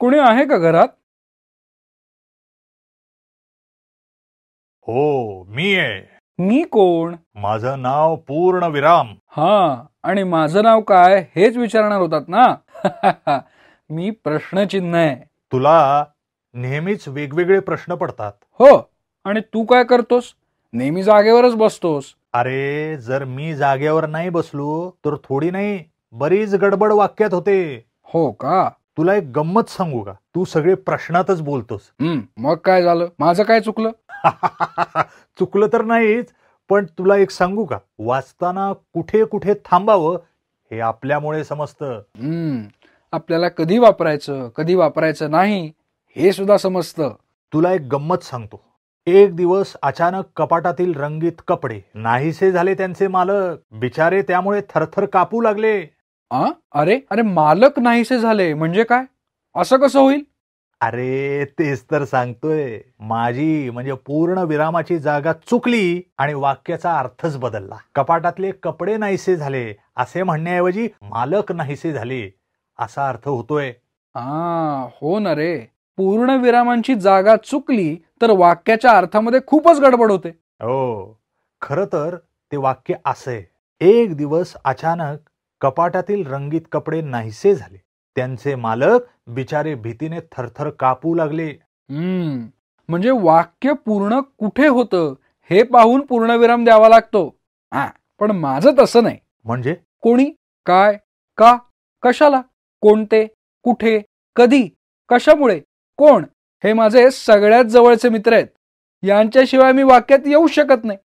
कोणी आहे का घरात हो मी आहे मी कोण माझं नाव पूर्ण विराम हा आणि माझं नाव काय हेच विचारणार होतात ना मी प्रश्नचिन्ह आहे तुला नेहमीच वेगवेगळे प्रश्न पडतात हो आणि तू काय करतोस नेहमी जागेवरच बसतोस अरे जर मी जागेवर नाही बसलो तर थोडी नाही बरीच गडबड वाक्यात होते हो का तुला एक गंमत सांगू का तू सगळे प्रश्नातच बोलतोस मग काय झालं माझं काय चुकलं चुकलं तर नाहीच पण तुला एक सांगू का वाचताना कुठे कुठे थांबावं हे आपल्यामुळे समजतं आपल्याला कधी वापरायचं कधी वापरायचं नाही हे सुद्धा समजतं तुला एक गंमत सांगतो एक दिवस अचानक कपाटातील रंगीत कपडे नाहीसे झाले त्यांचे मालक बिचारे त्यामुळे थरथर कापू लागले आ अरे अरे मालक नाहीसे झाले म्हणजे काय असं कसं होईल अरे तेच तर सांगतोय माझी म्हणजे पूर्ण विरामाची जागा चुकली आणि वाक्याचा अर्थच बदलला कपाटातले कपडे नाहीसे झाले असे म्हणण्याऐवजी मालक नाहीसे झाले असा अर्थ होतोय हो ना रे पूर्ण विरामांची जागा चुकली तर वाक्याच्या अर्थामध्ये खूपच गडबड होते हो खर तर ते वाक्य असे एक दिवस अचानक कपाटातील रंगीत कपडे नाहीसे झाले त्यांचे मालक बिचारे भीतीने थरथर कापू लागले म्हणजे वाक्य पूर्ण कुठे होत हे पाहून पूर्णविराम द्यावा लागतो पण माझं तसं नाही म्हणजे कोणी काय का कशाला कोणते कुठे कधी कशामुळे कोण हे माझे सगळ्यात जवळचे मित्र आहेत यांच्याशिवाय मी वाक्यात येऊ शकत नाही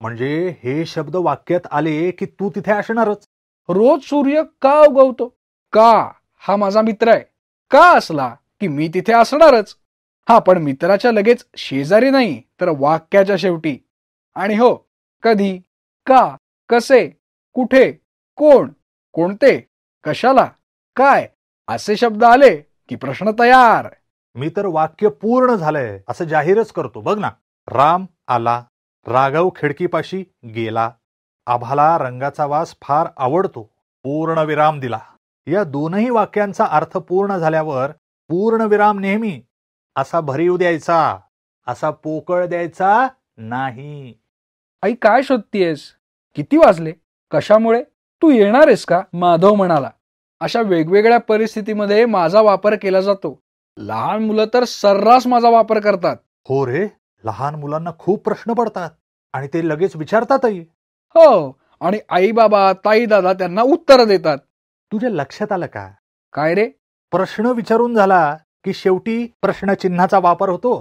म्हणजे हे शब्द वाक्यात आले की तू तिथे असणारच रोज सूर्य का उगवतो का हा माझा मित्र आहे का असला की मी तिथे असणारच हा पण मित्राच्या लगेच शेजारी नाही तर वाक्याच्या शेवटी आणि हो कधी का कसे कुठे कोण कोणते कशाला काय असे शब्द आले की प्रश्न तयार मी तर वाक्य पूर्ण झालंय असं जाहीरच करतो बघ ना राम आला राघव खिडकीपाशी गेला आभाला रंगाचा वास फार आवडतो पूर्ण विराम दिला या दोनही वाक्यांचा अर्थ पूर्ण झाल्यावर पूर्णविराम नेहमी असा भरीव द्यायचा असा पोकळ द्यायचा नाही आई काय शोधतीयस किती वाजले कशामुळे तू येणार आहेस का माधव म्हणाला अशा वेगवेगळ्या परिस्थितीमध्ये माझा वापर केला जातो लहान मुलं तर सर्रास माझा वापर करतात हो रे लहान मुलांना खूप प्रश्न पडतात आणि ते लगेच विचारतातही हो आणि आई बाबा ताई दादा त्यांना उत्तर देतात तुझ्या लक्षात आलं का काय रे प्रश्न विचारून झाला की शेवटी प्रश्नचिन्हाचा वापर होतो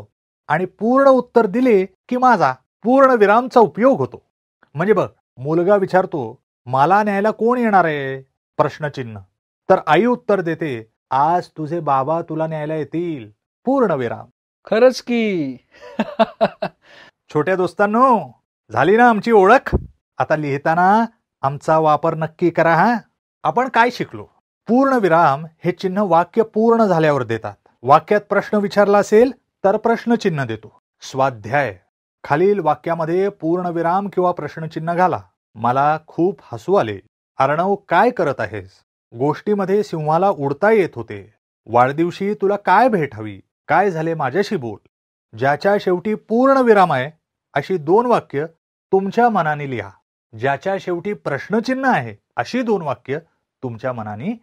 आणि पूर्ण उत्तर दिले की माझा पूर्ण विरामचा उपयोग होतो म्हणजे बघ मुलगा विचारतो मला न्यायला कोण येणार आहे प्रश्नचिन्ह तर आई उत्तर देते आज तुझे बाबा तुला न्यायला येतील पूर्ण विराम खरंच की छोट्या दोस्तांनो झाली ना आमची ओळख आता लिहिताना आमचा वापर नक्की करा हा आपण काय शिकलो पूर्णविराम हे चिन्ह वाक्य पूर्ण झाल्यावर देतात वाक्यात प्रश्न विचारला असेल तर प्रश्नचिन्ह देतो स्वाध्याय खालील वाक्यामध्ये पूर्णविराम किंवा प्रश्नचिन्ह घाला मला खूप हसू आले अर्णव काय करत आहेस गोष्टीमध्ये सिंहाला उडता येत होते वाढदिवशी तुला काय भेट हवी काय झाले माझ्याशी बोल ज्याच्या शेवटी पूर्णविराम आहे अशी दोन वाक्य तुमच्या मनाने लिहा ज्याच्या शेवटी प्रश्नचिन्ह आहे अशी दोन वाक्य तुमच्या मनाने